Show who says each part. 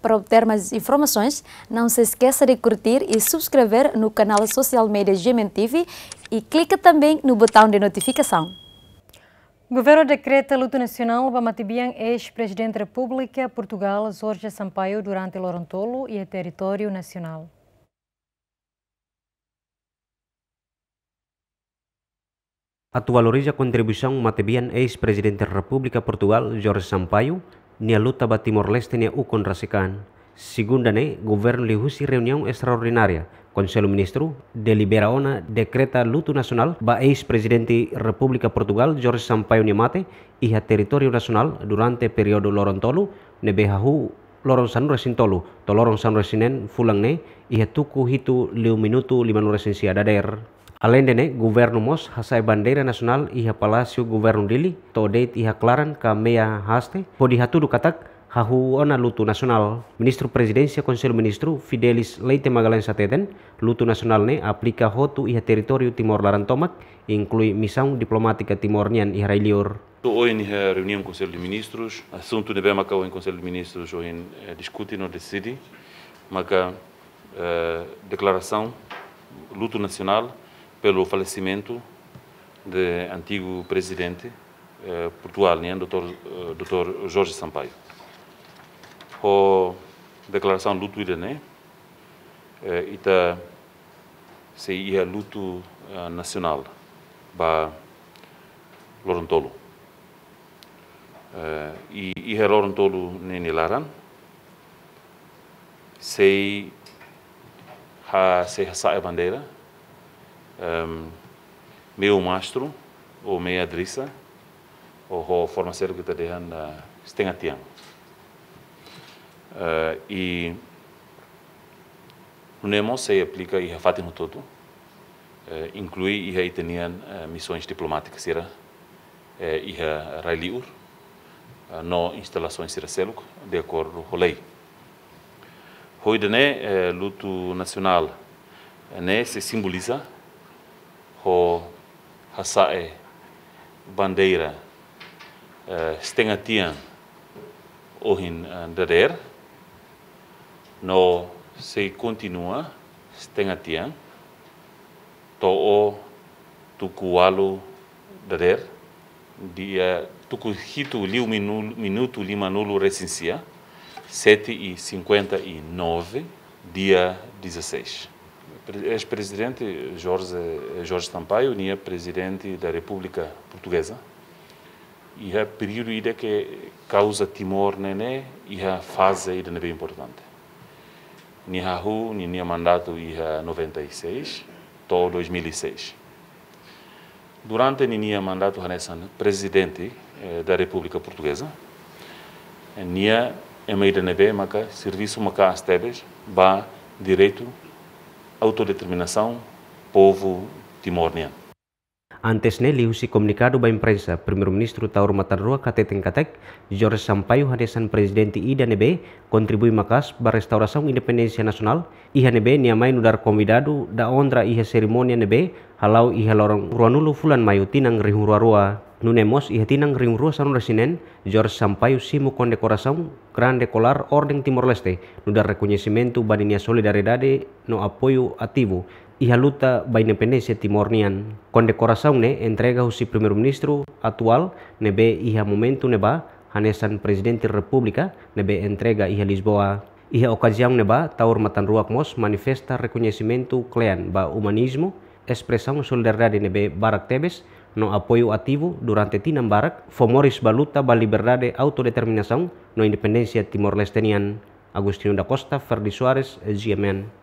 Speaker 1: Para obter mais informações, não se esqueça de curtir e subscrever no canal Social Media GMTV e clique também no botão de notificação. O governo decreta luto nacional para Matibian ex-presidente da República Portugal, Jorge Sampaio, durante Lorontolo e a território nacional.
Speaker 2: Atual origem contribuição Matibian ex-presidente da República Portugal, Jorge Sampaio, nia luta ba Timor Leste nia ukon rasekan. ne, governo li husi reunião extraordinária. Conselho Ministro delibera ona decreta luto nacional ba ex-presidente República Portugal Jorge Sampaio Niamate mate iha território nacional durante período ne nebehahu lorong san resin tolu to lorong san resinen fulang ne iha tuku hitu liu minutu lima nuresin siada daer Além de ne, governo mos hasai bandeira nacional iha palácio governo dili, to date iha claran ka meia haste, podi hatudu katak, hahu ona luto nacional. Ministro Presidência Conselho Ministro Fidelis Leite Magalhães Ateden, luto nacional ne aplica hotu iha território Timor Larantomak, inclui missão diplomática timornian iha railior.
Speaker 1: Hoje em reunião do Conselho de Ministros, assunto de bem acabou em Conselho de Ministros, hoje em eh, discute no decide, mas eh, declaração, luto nacional, pelo falecimento do antigo presidente eh, português, Dr. Dr. Jorge Sampaio. A declaração de luto né? Eh, ita se ia luto eh, nacional ba Lorontolo. Uh, eh, e ia Lorontolo laran sei ha se ha a bandeira um, ehm, meio mastro ou meia drissa ou formaceiro que está deixando estenga eh, tiang uh, eh, e o NEMO se aplica e refate no todo uh, inclui e aí tinham uh, missões diplomáticas era e a Railiur no instalações era seluc de acordo com a lei Hoje, né, luto nacional, né, se simboliza ho hasae bandeira uh, eh, stengatian ohin uh, eh, dader no se continua stengatian to o tukualu dader dia tuku hitu liu minuto, minuto lima nulo recensia 7 e 59 dia 16 ex-presidente Jorge, Jorge Sampaio nia é presidente da República Portuguesa. E é período ida que causa timor nené e a fase ida é bem importante. Ni a ru, nia mandato ia 96, to 2006. Durante ni nia mandato hanesan presidente eh, da República Portuguesa, eh, nia é meio da nebe, maca serviço maca as ba direito autodeterminação, povo timor leste
Speaker 2: Antes nelius e comunicado ba imprensa, primeiro-ministro Taur Matarrua katek, Jorge Sampaio hanesan presidente IDANEB, contribui macas para restauração independência nacional, IHNB niamai nudar convidado da ondra iha cerimônia Nebe, halau iha lorong ruanulu fulan mayu tinang Nunemos y tinang ring ruas anu resinen George Sampayo simu con decoração grande colar Timor-Leste Nudar dar reconhecimento baninia solidaridade no apoio ativo ihaluta a luta da independência timornian. Condecoração ne entrega o primeiro-ministro atual nebe e a neba hanesan presidente Republika nebe entrega e Lisboa. E a ocasião neba taur matan ruak mos manifesta reconhecimento klean ba humanismo expressão solidaridade nebe barak tebes no apoio ativo durante barak Fomoris Baluta, Bali Verdade, Autodeterminação, no Independencia Timor-Leste Agustino da Costa, Ferdi Suárez, GMN.